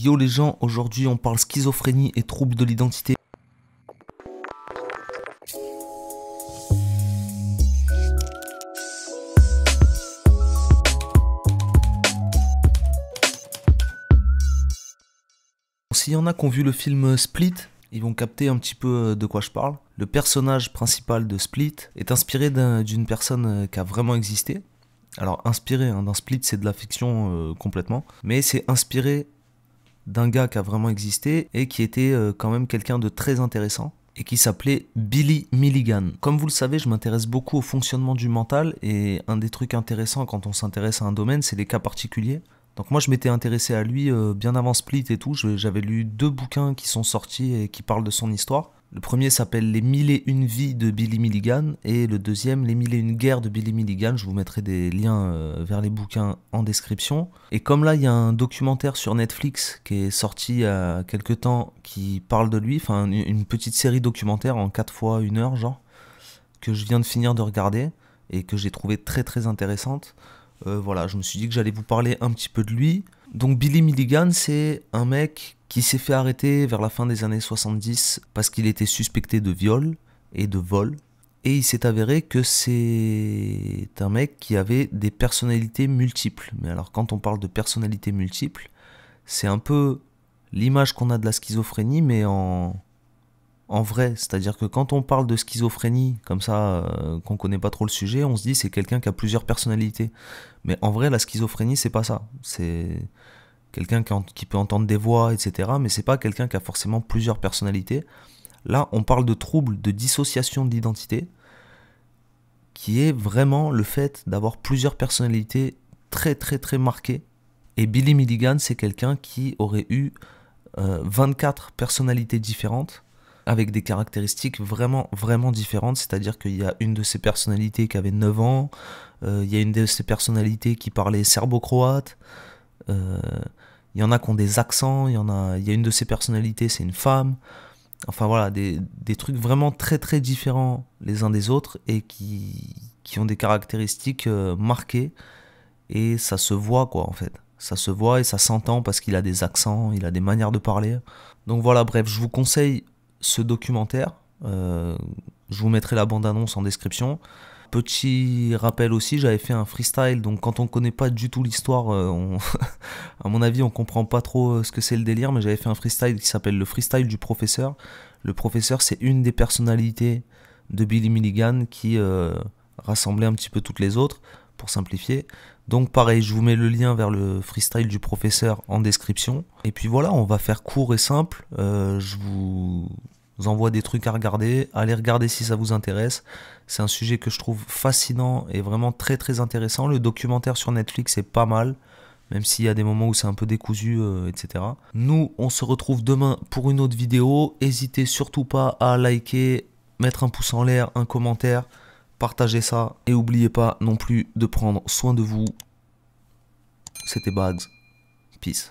Yo les gens, aujourd'hui on parle schizophrénie et troubles de l'identité. S'il y en a qui ont vu le film Split, ils vont capter un petit peu euh, de quoi je parle. Le personnage principal de Split est inspiré d'une personne euh, qui a vraiment existé. Alors inspiré, hein, dans Split c'est de la fiction euh, complètement, mais c'est inspiré d'un gars qui a vraiment existé et qui était euh, quand même quelqu'un de très intéressant et qui s'appelait Billy Milligan. Comme vous le savez, je m'intéresse beaucoup au fonctionnement du mental et un des trucs intéressants quand on s'intéresse à un domaine, c'est les cas particuliers. Donc moi je m'étais intéressé à lui euh, bien avant Split et tout, j'avais lu deux bouquins qui sont sortis et qui parlent de son histoire. Le premier s'appelle Les mille et une vies de Billy Milligan et le deuxième Les mille et une guerres de Billy Milligan. Je vous mettrai des liens euh, vers les bouquins en description. Et comme là, il y a un documentaire sur Netflix qui est sorti il y a quelques temps qui parle de lui, enfin une petite série documentaire en 4 fois 1 heure, genre, que je viens de finir de regarder et que j'ai trouvé très très intéressante. Euh, voilà, je me suis dit que j'allais vous parler un petit peu de lui. Donc Billy Milligan, c'est un mec qui s'est fait arrêter vers la fin des années 70 parce qu'il était suspecté de viol et de vol. Et il s'est avéré que c'est un mec qui avait des personnalités multiples. Mais alors quand on parle de personnalités multiples, c'est un peu l'image qu'on a de la schizophrénie, mais en, en vrai. C'est-à-dire que quand on parle de schizophrénie, comme ça, qu'on euh, qu'on connaît pas trop le sujet, on se dit c'est quelqu'un qui a plusieurs personnalités. Mais en vrai, la schizophrénie, c'est pas ça. C'est quelqu'un qui, peut entendre des voix, etc. Mais c'est pas quelqu'un qui a forcément plusieurs personnalités. Là, on parle de trouble de dissociation d'identité, qui est vraiment le fait d'avoir plusieurs personnalités très très très marquées. Et Billy Milligan, c'est quelqu'un qui aurait eu 24 euh, personnalités différentes avec des caractéristiques vraiment, vraiment différentes. C'est-à-dire qu'il y a une de ses personnalités qui avait 9 ans, euh, il y a une de ses personnalités qui parlait serbo-croate, euh, il y en a qui ont des accents, il y, en a, il y a une de ses personnalités, c'est une femme. Enfin voilà, des, des, trucs vraiment très très différents les uns des autres et qui, qui ont des caractéristiques euh, marquées. Et ça se voit quoi en fait ça se voit et ça s'entend parce qu'il a des accents, il a des manières de parler. Donc voilà, bref, je vous conseille ce documentaire, euh, je vous mettrai la bande-annonce en description. Petit rappel aussi, j'avais fait un freestyle, donc quand on ne connaît pas du tout l'histoire, euh, à mon avis, on ne comprend pas trop euh, ce que c'est le délire, mais j'avais fait un freestyle qui s'appelle le freestyle du professeur. Le professeur, c'est une des personnalités de Billy Milligan qui rassemblait un petit peu toutes les autres pour simplifier. Donc pareil, je vous mets le lien vers le freestyle du professeur en description. Et puis voilà, on va faire court et simple. Euh, je vous envoie des trucs à regarder. Allez regarder si ça vous intéresse. C'est un sujet que je trouve fascinant et vraiment très très intéressant. Le documentaire sur Netflix est pas mal même s'il y a des moments où c'est un peu décousu, euh, etc. Nous, on se retrouve demain pour une autre vidéo. N'hésitez surtout pas à liker, mettre un pouce en l'air, un commentaire partagez ça et n'oubliez pas non plus de prendre soin de vous. C'était Bags. Peace.